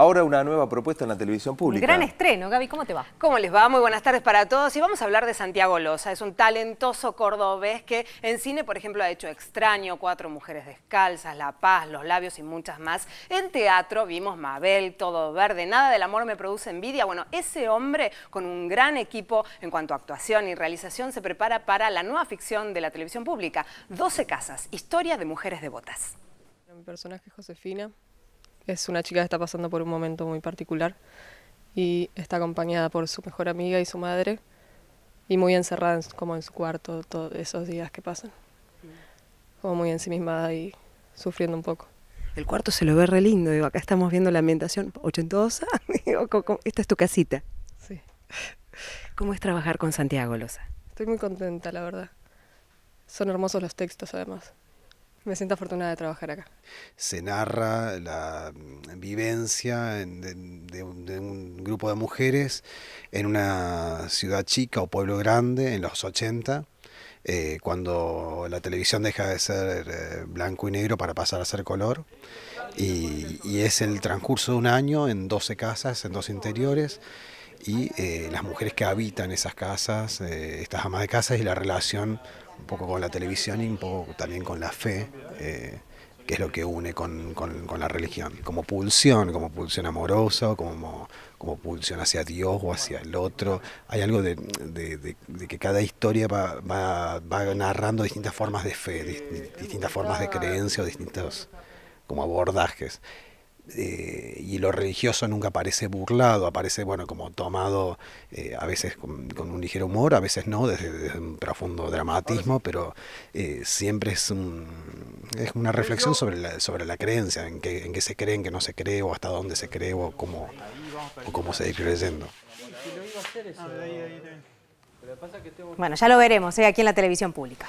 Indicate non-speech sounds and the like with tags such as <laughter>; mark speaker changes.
Speaker 1: Ahora una nueva propuesta en la televisión pública. Gran
Speaker 2: estreno, Gaby, ¿cómo te va? ¿Cómo les va? Muy buenas tardes para todos. Y vamos a hablar de Santiago Loza. Es un talentoso cordobés que en cine, por ejemplo, ha hecho Extraño, Cuatro Mujeres Descalzas, La Paz, Los Labios y muchas más. En teatro vimos Mabel, Todo Verde, Nada del Amor me produce envidia. Bueno, ese hombre con un gran equipo en cuanto a actuación y realización se prepara para la nueva ficción de la televisión pública, 12 Casas,
Speaker 3: historia de mujeres devotas. Mi personaje es Josefina, es una chica que está pasando por un momento muy particular y está acompañada por su mejor amiga y su madre y muy encerrada como en su cuarto todos esos días que pasan. Como muy ensimismada y sufriendo un poco.
Speaker 2: El cuarto se lo ve re lindo, digo, acá estamos viendo la ambientación ochentosa, <laughs> digo, esta es tu casita. Sí. ¿Cómo es trabajar
Speaker 1: con Santiago losa
Speaker 3: Estoy muy contenta, la verdad. Son hermosos los textos, además. Me siento afortunada de trabajar acá.
Speaker 1: Se narra la mm, vivencia de, un, grupo de mujeres en una ciudad chica o pueblo grande en los 80, eh, cuando la televisión deja de ser eh, blanco y negro para pasar a ser color. Y, y es el transcurso de un año en 12 casas, en dos interiores y eh, las mujeres que habitan esas casas, eh, estas amas de casas y la relación un poco con la televisión y un poco también con la fe, eh, que es lo que une con, la religión, como pulsión, como pulsión amorosa, como, como pulsión hacia Dios o hacia el otro. Hay algo de, que cada historia va, narrando distintas formas de fe, distintas formas de creencia o distintos como abordajes. Eh, y lo religioso nunca aparece burlado, aparece bueno como tomado eh, a veces con, un ligero humor, a veces no, desde, un profundo dramatismo, pero eh, siempre es, un, es una reflexión sobre la, sobre la creencia, en qué, en qué se cree, en qué no se cree, o hasta dónde se cree, o cómo, o se ir creyendo.
Speaker 2: Bueno, ya lo veremos aquí en la televisión pública.